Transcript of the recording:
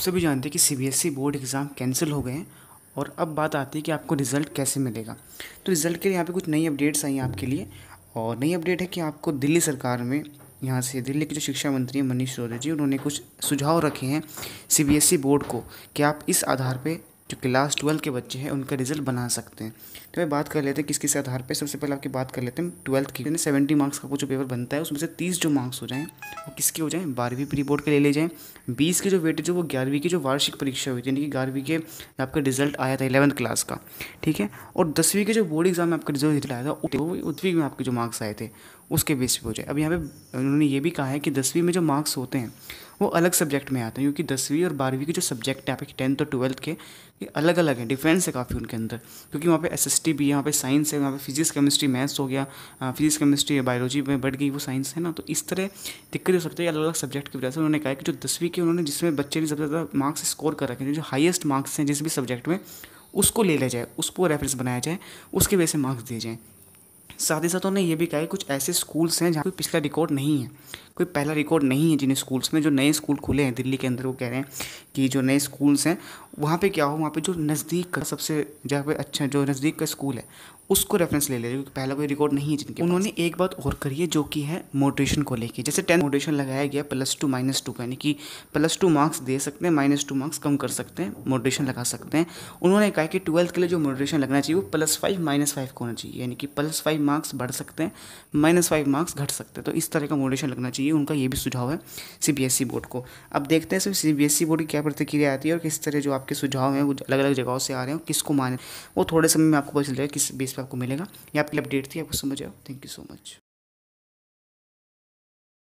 सभी जानते हैं कि CBSE e board exam cancel हो गए हैं और अब बात आती है कि आपको रिज़ल्ट कैसे मिलेगा तो रिज़ल्ट के लिए यहाँ पे कुछ नई अपडेट्स आई हैं आपके लिए और नई अपडेट है कि आपको दिल्ली सरकार में यहाँ से दिल्ली के जो शिक्षा मंत्री हैं मनीष सोरे जी उन्होंने कुछ सुझाव रखे हैं सीबीएसई e बोर्ड को कि आप इस आधार पे जो क्लास ट्वेल्व के बच्चे हैं उनका रिजल्ट बना सकते हैं तो मैं बात कर लेते हैं किस किस आधार पर सबसे पहले आपकी बात कर लेते हैं ट्वेल्थ की सेवेंटी मार्क्स का जो पेपर बनता है उसमें से तीस जो मार्क्स हो जाएँ वो किसके हो जाएँ बारहवीं प्री बोर्ड के ले ले जाएँ बीस के जो वेटेज हो वो ग्यारहवीं की जो वार्षिक परीक्षा हुई थी यानी कि ग्यारहवीं के आपका रिजल्ट आया था इलेवंथ क्लास का ठीक है और दसवीं के जो बोर्ड एग्जाम में आपका रिजल्ट आया था वो में आपके जो मार्क्स आए थे उसके बेस पर हो जाए अब यहाँ पे उन्होंने ये भी कहा है कि दसवीं में जो मार्क्स होते हैं वो अलग सब्जेक्ट में आते हैं क्योंकि दसवीं और बारहवीं के जो सब्जेक्ट हैं आपके टेंथ और ट्वेल्थ के ये अलग अलग हैं डिफरेंस है काफ़ी उनके अंदर क्योंकि वहाँ पे एस भी है वहाँ पे साइंस है वहाँ पे फिजिक्स केमिस्ट्री मैथ्स हो गया फिजिक्स केमिस्ट्री बायोलॉजी में बढ़ गई वो साइंस है ना तो इस तरह दिक्कत हो सकती है अलग अलग सब्जेक्ट की वजह से उन्होंने कहा कि जो दसवीं के उन्होंने जिसमें बच्चे ने सबसे ज़्यादा मार्क्स स्कोर कर रखे हैं जो हाइएस्ट मार्क्स हैं जिस भी सब्जेक्ट में उसको ले लिया जाए उसको रेफरेंस बनाया जाए उसकी वजह से मार्क्स दिए जाएँ साथ ही साथ उन्होंने ये भी कहा है कुछ ऐसे स्कूल्स हैं जहाँ पर पिछला रिकॉर्ड नहीं है कोई पहला रिकॉर्ड नहीं है जिन स्कूल्स में जो नए स्कूल खुले हैं दिल्ली के अंदर वो कह रहे हैं कि जो नए स्कूल्स हैं वहाँ पे क्या हो वहाँ पे जो नज़दीक का सबसे जहाँ पे अच्छा जो नज़दीक का स्कूल है उसको रेफरेंस ले ले क्योंकि पहला कोई रिकॉर्ड नहीं है जिनके उन्होंने एक बात और करी है जो कि है मोटिवेशन को लेके जैसे टेंथ मोटिवेशन लगाया गया प्लस टू माइनस टू का यानी कि प्लस टू मार्क्स दे सकते हैं माइनस टू मार्क्स कम कर सकते हैं मोटिवेशन लगा सकते हैं उन्होंने कहा कि ट्वेल्थ के लिए जो मोटिवेशन लगना चाहिए वो प्लस फाइव माइनस फाइव को होना चाहिए यानी कि प्लस फाइव मार्क्स बढ़ सकते हैं माइनस फाइव मार्क्स घट सकते हैं तो इस तरह का मोटिवेशन लगना चाहिए ये उनका ये भी सुझाव है सीबीएसई e बोर्ड को अब देखते हैं सर सीबीएसई e बोर्ड की क्या प्रतिक्रिया आती है और किस तरह जो आपके सुझाव हैं वो अलग अलग जगहों से आ रहे हैं किसको माने वो थोड़े समय में आपको पता चल जाएगा किस बेस पर आपको मिलेगा ये आपके लिए अपडेट थी आपको समझ आओ थैंक यू सो मच